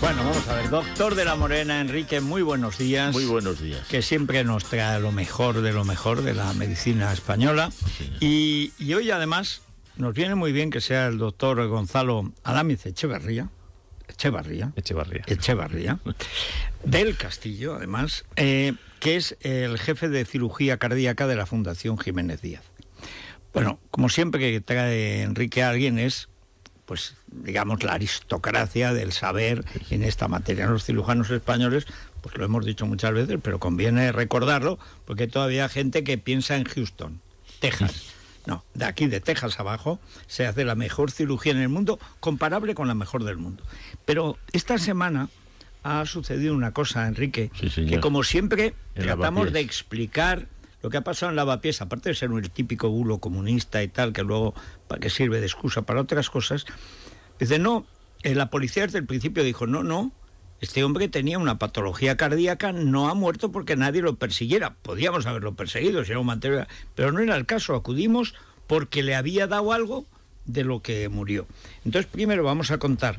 Bueno, vamos a ver, doctor de la Morena, Enrique, muy buenos días. Muy buenos días. Que siempre nos trae lo mejor de lo mejor de la medicina española. Y, hoy además nos viene muy bien que sea el doctor Gonzalo Alámiz Echevarría. Echevarría. Echevarría. Echevarría. del Castillo, además, eh, que es el jefe de cirugía cardíaca de la Fundación Jiménez Díaz. Bueno, como siempre que trae Enrique a alguien es pues digamos la aristocracia del saber en esta materia. Los cirujanos españoles, pues lo hemos dicho muchas veces, pero conviene recordarlo, porque todavía hay gente que piensa en Houston, Texas. No, de aquí de Texas abajo se hace la mejor cirugía en el mundo, comparable con la mejor del mundo. Pero esta semana ha sucedido una cosa, Enrique, que como siempre tratamos de explicar lo que ha pasado en Lavapiés, aparte de ser un típico bulo comunista y tal, que luego que sirve de excusa para otras cosas, dice, no, eh, la policía desde el principio dijo, no, no, este hombre tenía una patología cardíaca, no ha muerto porque nadie lo persiguiera. Podíamos haberlo perseguido, si era un material, pero no era el caso. Acudimos porque le había dado algo de lo que murió. Entonces, primero vamos a contar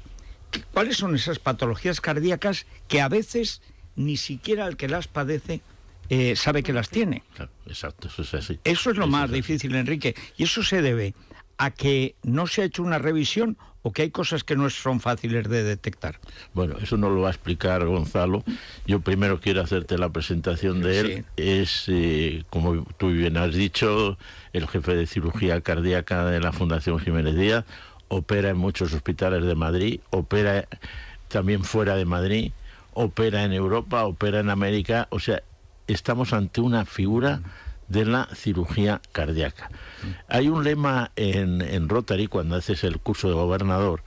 cuáles son esas patologías cardíacas que a veces ni siquiera el que las padece eh, sabe que las tiene. exacto, eso es así. Eso es lo más difícil, Enrique. Y eso se debe a que no se ha hecho una revisión o que hay cosas que no son fáciles de detectar. Bueno, eso no lo va a explicar Gonzalo. Yo primero quiero hacerte la presentación de él. Es, eh, como tú bien has dicho, el jefe de cirugía cardíaca de la Fundación Jiménez Díaz. Opera en muchos hospitales de Madrid, opera también fuera de Madrid, opera en Europa, opera en América. O sea, estamos ante una figura de la cirugía cardíaca. Hay un lema en, en Rotary cuando haces el curso de gobernador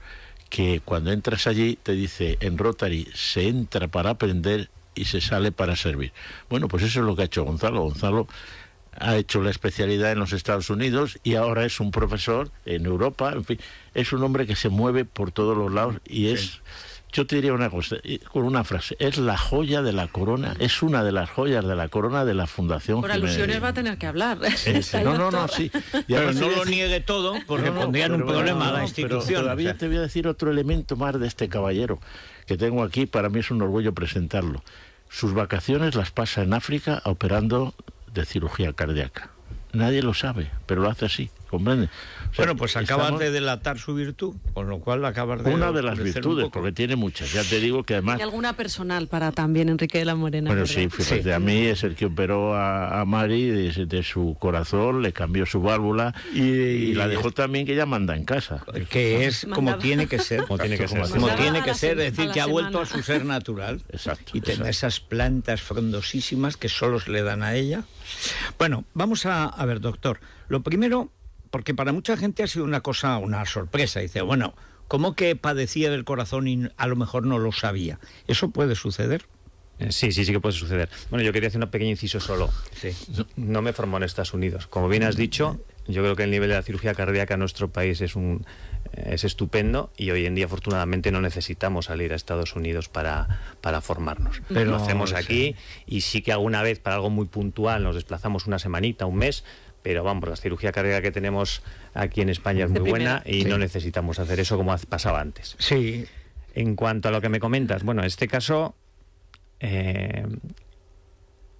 que cuando entras allí te dice en Rotary se entra para aprender y se sale para servir. Bueno, pues eso es lo que ha hecho Gonzalo. Gonzalo ha hecho la especialidad en los Estados Unidos y ahora es un profesor en Europa, en fin, es un hombre que se mueve por todos los lados y es yo te diría una cosa, eh, con una frase, es la joya de la corona, es una de las joyas de la corona de la Fundación. Por alusiones va a tener que hablar. Eh, no, no, no, sí. pero no lo niegue todo, porque eh, no, un problema a la institución. todavía te voy a decir otro elemento más de este caballero que tengo aquí, para mí es un orgullo presentarlo. Sus vacaciones las pasa en África operando de cirugía cardíaca. Nadie lo sabe, pero lo hace así bueno, pues acabas de delatar su virtud, con lo cual acabas de... Una de las virtudes, porque tiene muchas, ya te digo que además... Y alguna personal para también Enrique de la Morena. Bueno, sí, fíjate, a mí es el que operó a, Mari de su corazón, le cambió su válvula y, la dejó también que ella manda en casa. Que es como tiene que ser. Como tiene que ser. Como tiene que ser, es decir, que ha vuelto a su ser natural. Exacto. Y tiene esas plantas frondosísimas que solo se le dan a ella. Bueno, vamos a, a ver, doctor. Lo primero porque para mucha gente ha sido una cosa, una sorpresa. Dice, bueno, ¿cómo que padecía del corazón y a lo mejor no lo sabía? ¿Eso puede suceder? Eh, sí, sí, sí que puede suceder. Bueno, yo quería hacer un pequeño inciso solo. No me formó en Estados Unidos. Como bien has dicho, yo creo que el nivel de la cirugía cardíaca en nuestro país es un es estupendo y hoy en día afortunadamente no necesitamos salir a Estados Unidos para, para formarnos. Pero, lo hacemos aquí y sí que alguna vez para algo muy puntual nos desplazamos una semanita, un mes, pero vamos, la cirugía cardíaca que tenemos aquí en España es muy buena y no necesitamos hacer eso como pasaba antes. Sí. En cuanto a lo que me comentas, bueno, este caso eh,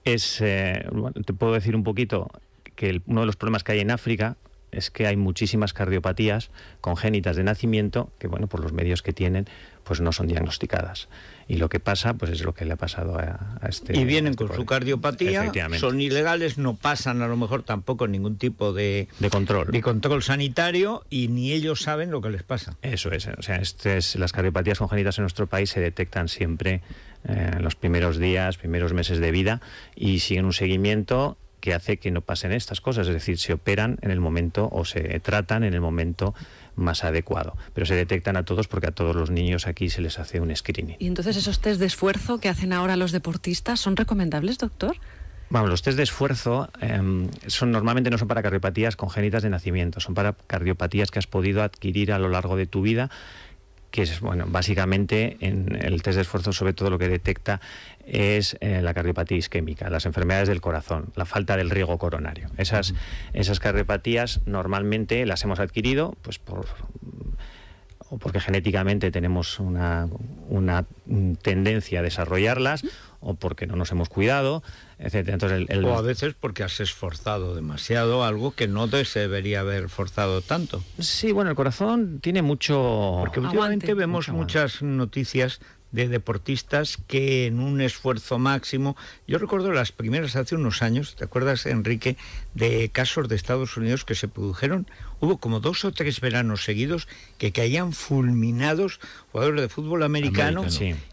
es, eh, te puedo decir un poquito que uno de los problemas que hay en África es que hay muchísimas cardiopatías congénitas de nacimiento que, bueno, por los medios que tienen, pues no son diagnosticadas. Y lo que pasa, pues es lo que le ha pasado a, este... Y vienen este con su cardiopatía, son ilegales, no pasan a lo mejor tampoco ningún tipo de... De control. control sanitario y ni ellos saben lo que les pasa. Eso es, o sea, las cardiopatías congénitas en nuestro país se detectan siempre eh, en los primeros días, primeros meses de vida y siguen un seguimiento que hace que no pasen estas cosas, es decir, se operan en el momento o se tratan en el momento más adecuado. Pero se detectan a todos porque a todos los niños aquí se les hace un screening. ¿Y entonces esos test de esfuerzo que hacen ahora los deportistas son recomendables, doctor? Bueno, los test de esfuerzo em, son normalmente no son para cardiopatías congénitas de nacimiento, son para cardiopatías que has podido adquirir a lo largo de tu vida que es, bueno, básicamente en el test de esfuerzo sobre todo lo que detecta es eh, la cardiopatía isquémica, las enfermedades del corazón, la falta del riego coronario. Esas, esas cardiopatías normalmente las hemos adquirido pues por o porque genéticamente tenemos una, una mm, tendencia a desarrollarlas o porque no nos hemos cuidado entonces, O a veces porque has esforzado demasiado algo que no te debería haber forzado tanto. Sí, bueno, el corazón tiene mucho... Porque últimamente vemos muchas noticias de deportistas que en un esfuerzo máximo. Yo recuerdo las primeras hace unos años, ¿te acuerdas, Enrique, de casos de Estados Unidos que se produjeron? Hubo como dos o tres veranos seguidos que caían fulminados jugadores de fútbol americano,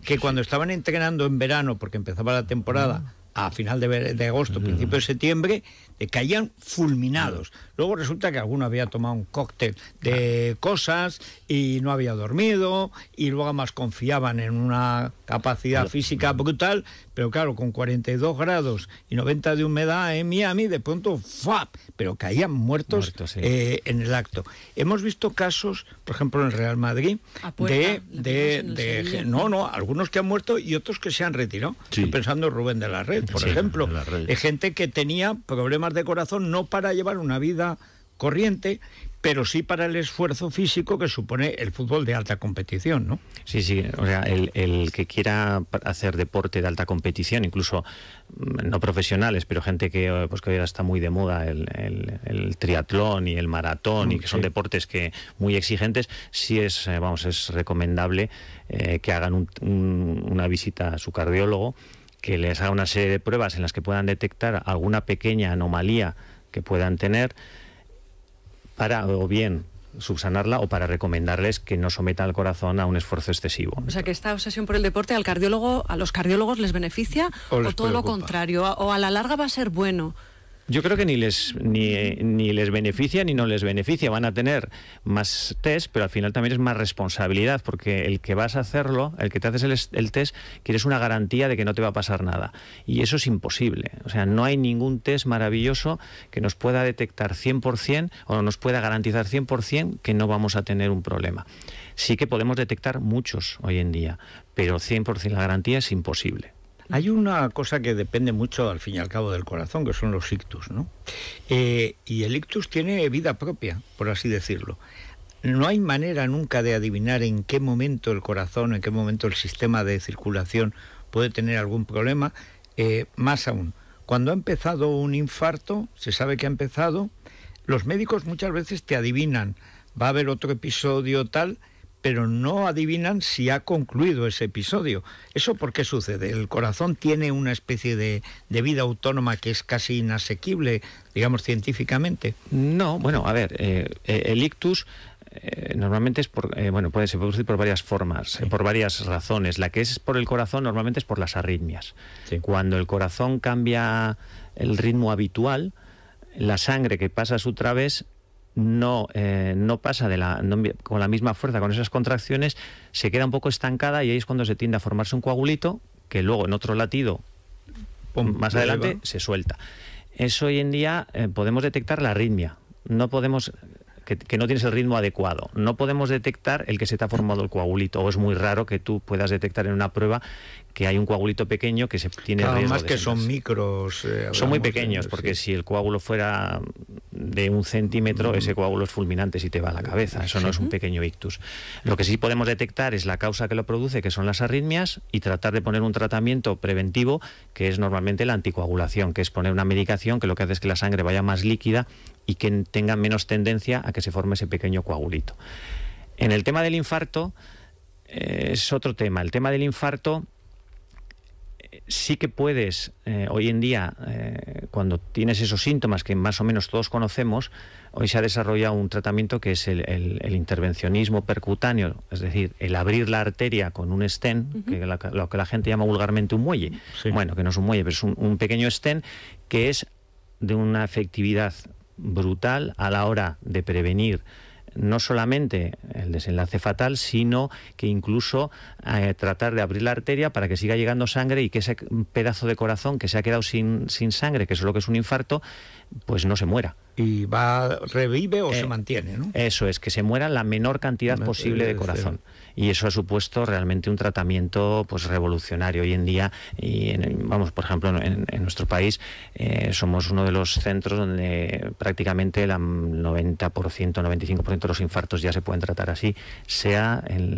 que cuando estaban entrenando en verano, porque empezaba la temporada, ah a final de, agosto, principio de septiembre, eh, caían fulminados. Luego resulta que alguno había tomado un cóctel de cosas y no había dormido y luego más confiaban en una capacidad física brutal, pero claro, con 42 grados y 90 de humedad en Miami, de pronto, ¡fuap! Pero caían muertos, eh, en el acto. Hemos visto casos, por ejemplo, en Real Madrid, de... de, no, no, algunos que han muerto y otros que se han retirado. Pensando en Rubén de la Red, por ejemplo. de gente que tenía problemas de corazón, no para llevar una vida corriente, pero sí para el esfuerzo físico que supone el fútbol de alta competición, ¿no? Sí, sí, o sea, el, que quiera hacer deporte de alta competición, incluso mm, no profesionales, pero gente que, eh, pues, que ahora está muy de moda el, triatlón y el maratón, y que son deportes que muy exigentes, sí es, eh, vamos, es recomendable eh, que hagan una visita a su cardiólogo que les haga una serie de pruebas en las que puedan detectar alguna pequeña anomalía que puedan tener para o bien subsanarla o para recomendarles que no sometan al corazón a un esfuerzo excesivo. O sea que esta obsesión por el deporte al cardiólogo, a los cardiólogos les beneficia o, todo lo contrario, o a la larga va a ser bueno. Yo creo que ni les, ni, les beneficia ni no les beneficia. Van a tener más test, pero al final también es más responsabilidad, porque el que vas a hacerlo, el que te haces el, el test, quieres una garantía de que no te va a pasar nada. Y eso es imposible. O sea, no hay ningún test maravilloso que nos pueda detectar 100% o nos pueda garantizar 100% que no vamos a tener un problema. Sí que podemos detectar muchos hoy en día, pero 100% la garantía es imposible. Hay una cosa que depende mucho, al fin y al cabo, del corazón, que son los ictus, ¿no? Eh, y el ictus tiene vida propia, por así decirlo. No hay manera nunca de adivinar en qué momento el corazón, en qué momento el sistema de circulación puede tener algún problema. Eh, más aún, cuando ha empezado un infarto, se sabe que ha empezado, los médicos muchas veces te adivinan, va a haber otro episodio tal, pero no adivinan si ha concluido ese episodio. ¿Eso por qué sucede? El corazón tiene una especie de, vida autónoma que es casi inasequible, digamos, científicamente. No, bueno, a ver, eh, eh, el ictus eh, normalmente es por, bueno, puede, se producir por varias formas, por varias razones. La que es por el corazón normalmente es por las arritmias. Cuando el corazón cambia el ritmo habitual, la sangre que pasa a su través no, eh, no pasa de la, con la misma fuerza, con esas contracciones, se queda un poco estancada y ahí es cuando se tiende a formarse un coagulito que luego en otro latido, más adelante, se suelta. Eso hoy en día eh, podemos detectar la arritmia. No podemos que, no tienes el ritmo adecuado. No podemos detectar el que se te ha formado el coagulito, o es muy raro que tú puedas detectar en una prueba que hay un coagulito pequeño que se tiene más que son micros. Eh, son muy pequeños, porque si el coágulo fuera de un centímetro, ese coágulo es fulminante si te va a la cabeza. Eso no es un pequeño ictus. Lo que sí podemos detectar es la causa que lo produce, que son las arritmias, y tratar de poner un tratamiento preventivo, que es normalmente la anticoagulación, que es poner una medicación que lo que hace es que la sangre vaya más líquida y que tenga menos tendencia a que se forme ese pequeño coagulito. En el tema del infarto, eh, es otro tema. El tema del infarto sí que puedes, eh, hoy en día, eh, cuando tienes esos síntomas que más o menos todos conocemos, hoy se ha desarrollado un tratamiento que es el, intervencionismo percutáneo, es decir, el abrir la arteria con un estén, que lo que la gente llama vulgarmente un muelle. Bueno, que no es un muelle, pero es un, un pequeño estén que es de una efectividad brutal a la hora de prevenir no solamente el desenlace fatal, sino que incluso eh, tratar de abrir la arteria para que siga llegando sangre y que ese pedazo de corazón que se ha quedado sin, sangre, que es lo que es un infarto, pues no se muera. Y va, revive o se eh, mantiene, ¿no? Eso es, que se muera la menor cantidad posible de corazón y eso ha supuesto realmente un tratamiento pues revolucionario hoy en día y vamos por ejemplo en, nuestro país eh, somos uno de los centros donde prácticamente el 90% 95% de los infartos ya se pueden tratar así sea en,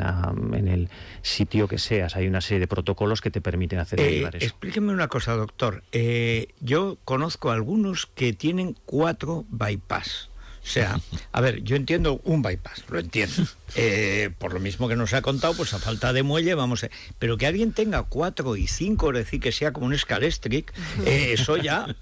el sitio que seas hay una serie de protocolos que te permiten hacer eh, eso. explíqueme una cosa doctor eh, yo conozco algunos que tienen cuatro bypass o sea, a ver, yo entiendo un bypass, lo entiendo. Eh, por lo mismo que nos ha contado, pues a falta de muelle, vamos a... Pero que alguien tenga cuatro y cinco, es decir, que sea como un escalestric, eh, eso ya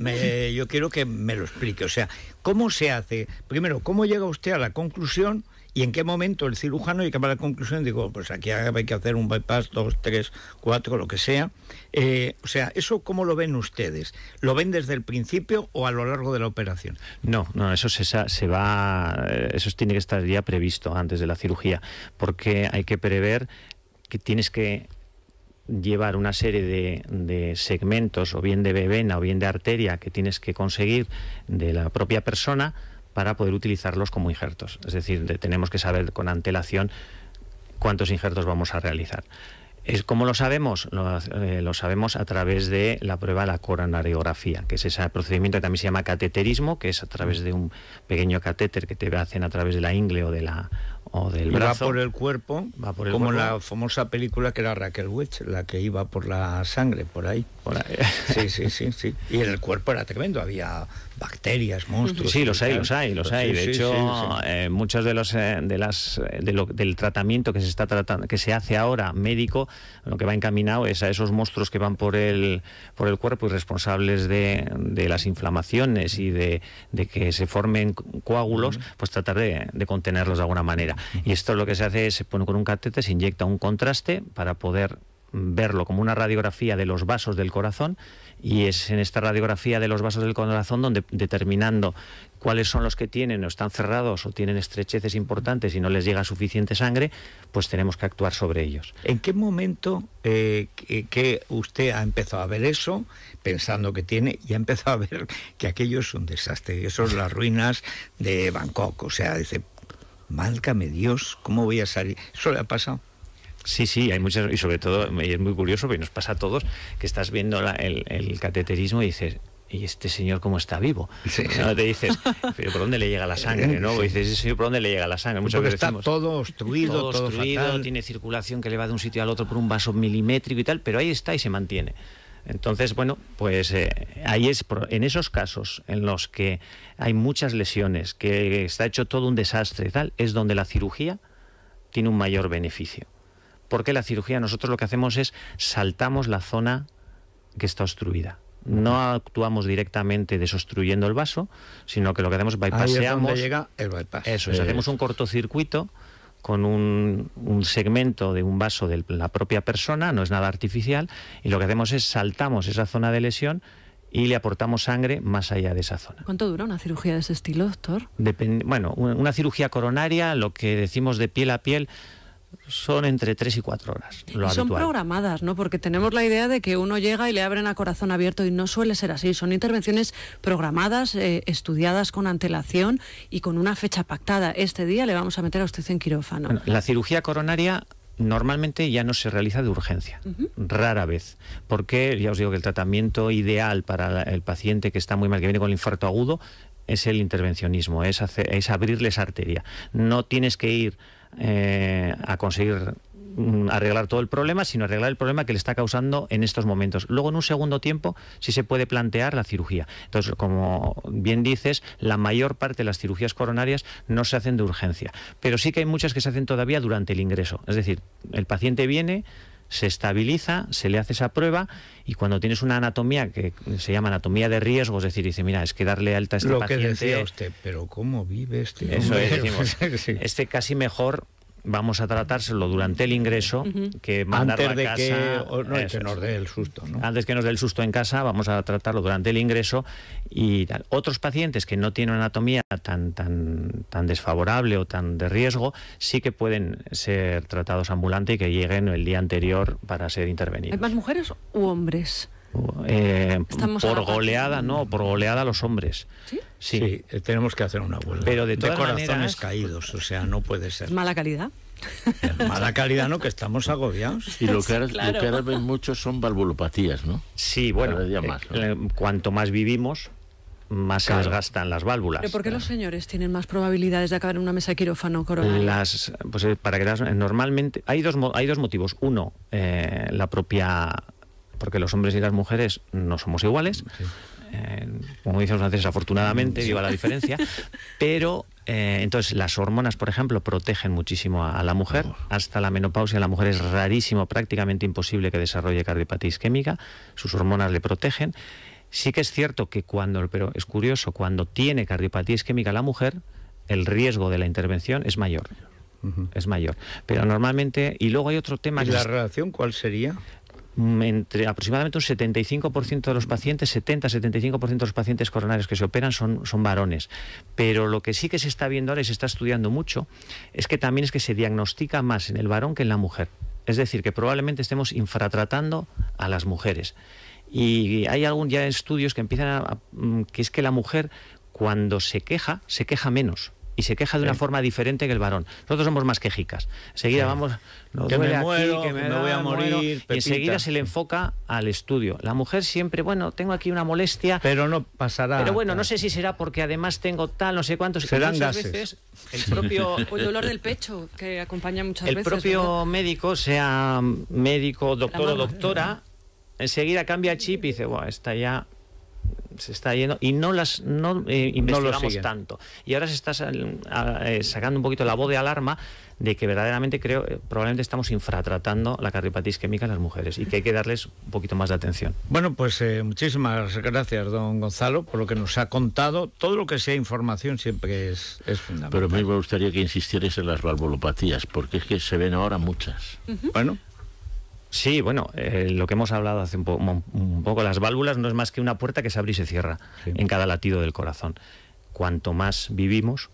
yo quiero que me lo explique. O sea, ¿cómo se hace? Primero, ¿cómo llega usted a la conclusión y en qué momento el cirujano llega a la conclusión, digo, pues aquí hay que hacer un bypass, dos, tres, cuatro, lo que sea. Eh, o sea, ¿eso cómo lo ven ustedes? ¿Lo ven desde el principio o a lo largo de la operación? No, no, eso se, se va, eh, eso tiene que estar ya previsto antes de la cirugía, porque hay que prever que tienes que llevar una serie de, de, segmentos, o bien de bebena o bien de arteria, que tienes que conseguir de la propia persona para poder utilizarlos como injertos. Es decir, tenemos que saber con antelación cuántos injertos vamos a realizar. ¿Cómo lo sabemos? Eh, lo, sabemos a través de la prueba de la coronariografía, que es ese procedimiento que también se llama cateterismo, que es a través de un pequeño catéter que te hacen a través de la ingle o de la o del brazo. Va por el cuerpo, como la famosa película que era Raquel Welch, la que iba por la sangre, por ahí. Sí, sí, sí, sí. Y en el cuerpo era tremendo, había bacterias, monstruos. Sí, los hay, los hay, los hay. De hecho, eh, muchos de los eh, de las eh, del tratamiento que se está tratando, que se hace ahora médico, lo que va encaminado es a esos monstruos que van por el por el cuerpo y responsables de, las inflamaciones y de, de, que se formen coágulos, pues tratar de, de, contenerlos de alguna manera. Y esto lo que se hace es se pone con un catete, se inyecta un contraste para poder verlo como una radiografía de los vasos del corazón y es en esta radiografía de los vasos del corazón donde determinando cuáles son los que tienen o están cerrados o tienen estrecheces importantes y no les llega suficiente sangre, pues tenemos que actuar sobre ellos. ¿En qué momento eh, que usted ha empezado a ver eso, pensando que tiene, y ha empezado a ver que aquello es un desastre, y eso es las ruinas de Bangkok? O sea, dice, málcame Dios, ¿cómo voy a salir? ¿Eso le ha pasado? Sí, sí, hay muchas, y sobre todo, y es muy curioso, porque nos pasa a todos, que estás viendo el, cateterismo y dices, ¿y este señor cómo está vivo? Te dices, ¿pero por dónde le llega la sangre? ¿no? dices, por dónde le llega la sangre? Muchas veces está todo obstruido, todo, obstruido, tiene circulación que le va de un sitio al otro por un vaso milimétrico y tal, pero ahí está y se mantiene. Entonces, bueno, pues eh, ahí es en esos casos en los que hay muchas lesiones, que está hecho todo un desastre y tal, es donde la cirugía tiene un mayor beneficio. Porque la cirugía, nosotros lo que hacemos es saltamos la zona que está obstruida. No actuamos directamente desobstruyendo el vaso, sino que lo que hacemos es bypasseamos. Ahí es donde llega el bypass. Eso, hacemos un cortocircuito con un, segmento de un vaso de la propia persona, no es nada artificial, y lo que hacemos es saltamos esa zona de lesión y le aportamos sangre más allá de esa zona. ¿Cuánto dura una cirugía de ese estilo, doctor? bueno, una cirugía coronaria, lo que decimos de piel a piel, son entre tres y cuatro horas. y son programadas, ¿no? Porque tenemos la idea de que uno llega y le abren a corazón abierto y no suele ser así. Son intervenciones programadas, eh, estudiadas con antelación y con una fecha pactada. Este día le vamos a meter a usted en quirófano. la cirugía coronaria normalmente ya no se realiza de urgencia, rara vez, porque ya os digo que el tratamiento ideal para el paciente que está muy mal, que viene con el infarto agudo, es el intervencionismo, es, hacer, es abrirles arteria. No tienes que ir eh, a conseguir mm, arreglar todo el problema, sino arreglar el problema que le está causando en estos momentos. Luego, en un segundo tiempo, sí se puede plantear la cirugía. Entonces, como bien dices, la mayor parte de las cirugías coronarias no se hacen de urgencia, pero sí que hay muchas que se hacen todavía durante el ingreso. Es decir, el paciente viene, se estabiliza, se le hace esa prueba y cuando tienes una anatomía que se llama anatomía de riesgo, es decir, dice, mira, es que darle alta a este paciente... que usted, pero ¿cómo vive este Eso este casi mejor vamos a tratárselo durante el ingreso que mandar antes de casa, que, nos dé el susto antes que nos dé el susto en casa vamos a tratarlo durante el ingreso y otros pacientes que no tienen anatomía tan tan tan desfavorable o tan de riesgo sí que pueden ser tratados ambulante y que lleguen el día anterior para ser intervenidos más mujeres u hombres eh, por goleada, no, por goleada los hombres. ¿Sí? Eh, tenemos que hacer una vuelta Pero de, todas corazones caídos, o sea, no puede ser. Mala calidad. Eh, mala calidad, ¿no? Que estamos agobiados. Y lo que ahora, ven muchos son valvulopatías, ¿no? Sí, bueno, cuanto más vivimos, más se desgastan las válvulas. ¿Pero por qué los señores tienen más probabilidades de acabar en una mesa quirófano coronario? Las, pues para que las, normalmente hay dos, hay dos motivos. Uno, la propia porque los hombres y las mujeres no somos iguales. Eh, como dicen los franceses, afortunadamente, viva la diferencia. Pero eh, entonces las hormonas, por ejemplo, protegen muchísimo a, la mujer. Hasta la menopausia la mujer es rarísimo, prácticamente imposible que desarrolle cardiopatía isquémica. Sus hormonas le protegen. Sí que es cierto que cuando, pero es curioso, cuando tiene cardiopatía isquémica la mujer, el riesgo de la intervención es mayor. Es mayor. Pero normalmente, y luego hay otro tema... ¿Y la relación cuál sería? Mm, entre aproximadamente un 75% de los pacientes, 70-75% de los pacientes coronarios que se operan son, son varones. Pero lo que sí que se está viendo ahora y se está estudiando mucho es que también es que se diagnostica más en el varón que en la mujer. Es decir, que probablemente estemos infratratando a las mujeres. Y hay algún ya estudios que empiezan a mm, que es que la mujer cuando se queja, se queja menos y se queja de una forma diferente que el varón. Nosotros somos más quejicas. Enseguida vamos, que, me que me voy a morir. y enseguida se le enfoca al estudio. La mujer siempre, bueno, tengo aquí una molestia. Pero no pasará. Pero bueno, no sé si será porque además tengo tal, no sé cuántos. Serán veces el propio. o el dolor del pecho que acompaña muchas veces. El propio médico, sea médico, doctor o doctora, enseguida cambia chip y dice, bueno, esta ya se está yendo y no las no, eh, investigamos tanto. Y ahora se está eh, sacando un poquito la voz de alarma de que verdaderamente creo, eh, probablemente estamos infratratando la cardiopatía isquémica en las mujeres y que hay que darles un poquito más de atención. Bueno, pues muchísimas gracias, don Gonzalo, por lo que nos ha contado. Todo lo que sea información siempre es, es fundamental. Pero a mí me gustaría que insistieras en las valvulopatías, porque es que se ven ahora muchas. Bueno. Sí, bueno, eh, lo que hemos hablado hace un, poco, las válvulas no es más que una puerta que se abre y se cierra en cada latido del corazón. Cuanto más vivimos,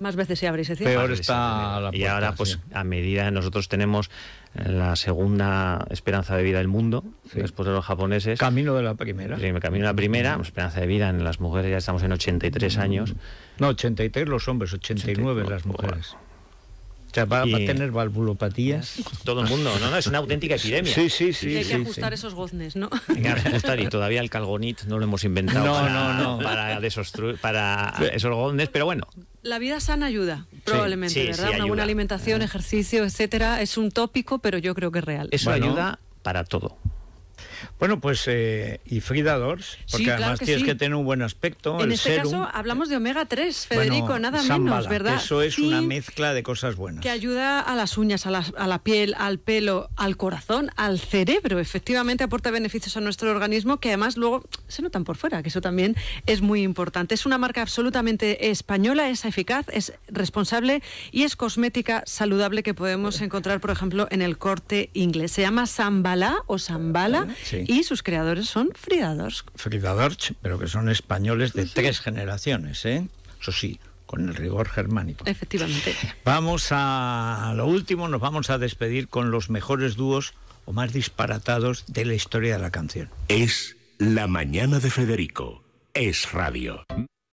más veces se abre y se cierra. Peor está la puerta, Y ahora, pues, a medida que nosotros tenemos eh, la segunda esperanza de vida del mundo, después de los japoneses. Camino de la primera. camino de la primera, esperanza de vida en las mujeres, ya estamos en 83 mm. años. No, 83 los hombres, 89 las mujeres. O sea, va, a tener valvulopatías. Todo el mundo, ¿no? no es una auténtica epidemia. Sí, sí, sí. hay que ajustar esos goznes, ¿no? Hay que ajustar y todavía el calgonit no lo hemos inventado no, para, no, no. para, esos goznes, pero bueno. La vida sana ayuda, probablemente, ¿verdad? una buena alimentación, ejercicio, etcétera. Es un tópico, pero yo creo que es real. Eso ayuda para todo. Bueno, pues eh, y Frida Dors, porque además tienes que tener un buen aspecto. En este caso hablamos de omega 3, Federico, nada menos, ¿verdad? Eso es una mezcla de cosas buenas. Que ayuda a las uñas, a la, piel, al pelo, al corazón, al cerebro. Efectivamente aporta beneficios a nuestro organismo que además luego se notan por fuera, que eso también es muy importante. Es una marca absolutamente española, es eficaz, es responsable y es cosmética saludable que podemos encontrar, por ejemplo, en el corte inglés. Se llama Sambala o Sambala. Sí y sus creadores son Frida Dorsch. pero que son españoles de tres generaciones, ¿eh? Eso sí, con el rigor germánico. Efectivamente. Vamos a lo último, nos vamos a despedir con los mejores dúos o más disparatados de la historia de la canción. Es La Mañana de Federico. Es radio.